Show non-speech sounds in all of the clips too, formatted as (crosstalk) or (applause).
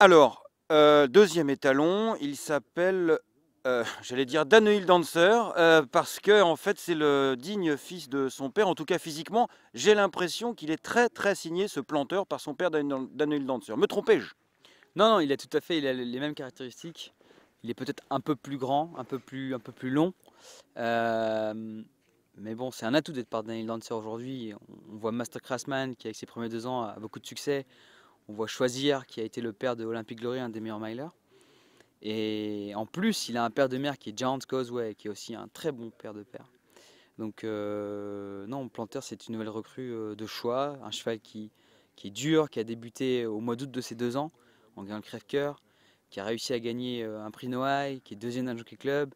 Alors, euh, deuxième étalon, il s'appelle, euh, (laughs) j'allais dire Daniel Dancer, euh, parce que en fait c'est le digne fils de son père, en tout cas physiquement, j'ai l'impression qu'il est très très signé ce planteur par son père Daniel Dancer. Me trompais-je Non, non, il a tout à fait il a les mêmes caractéristiques. Il est peut-être un peu plus grand, un peu plus, un peu plus long. mais bon, c'est un atout d'être par Daniel Dancer aujourd'hui. On voit Master Craftsman qui, avec ses premiers deux ans, a beaucoup de succès. On voit Choisir, qui a été le père de Olympic Glory, un des meilleurs milers. Et en plus, il a un père de mère qui est Giant Causeway, qui est aussi un très bon père de père. Donc, euh, non, Planter, c'est une nouvelle recrue euh, de choix, un cheval qui, est dur, qui a débuté au mois d'août de ses deux ans en gagnant le crève-cœur, qui a réussi à gagner euh, un prix Noailles, qui est deuxième d'un Jockey Club,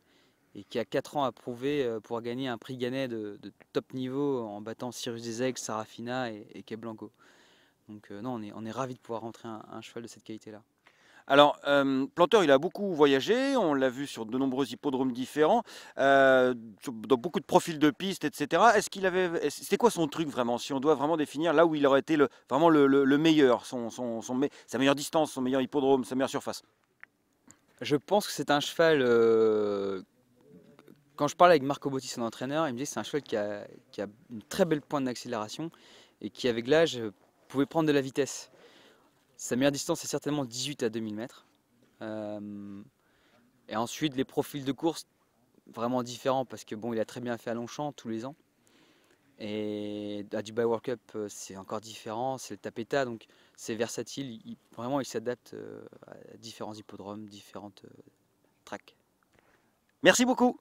et qui a quatre ans à prouver pour gagner un prix Gannet de, top niveau en battant Cyrus Desaigles, Sarafina et, et donc euh, non, on est, on est ravis de pouvoir rentrer un, cheval de cette qualité-là. Alors, euh, Planteur, il a beaucoup voyagé, on l'a vu sur de nombreux hippodromes différents, euh, dans beaucoup de profils de pistes, etc. Est-ce qu'il avait, c'était quoi son truc vraiment Si on doit vraiment définir là où il aurait été le, vraiment le, meilleur, son, sa meilleure distance, son meilleur hippodrome, sa meilleure surface Je pense que c'est un cheval. quand je parle avec Marco Botti, son entraîneur, il me dit que c'est un cheval qui a, qui a une très belle pointe d'accélération et qui, avec l'âge, pouvez prendre de la vitesse. Sa meilleure distance est certainement 18 à 2000 mètres. Euh, et ensuite, les profils de course, vraiment différents, parce que bon, il a très bien fait à Longchamp tous les ans. Et à Dubai World Cup, euh, c'est encore différent, c'est le tapeta, donc c'est versatile. Il, vraiment, il s'adapte euh, à différents hippodromes, différentes tracks. Merci beaucoup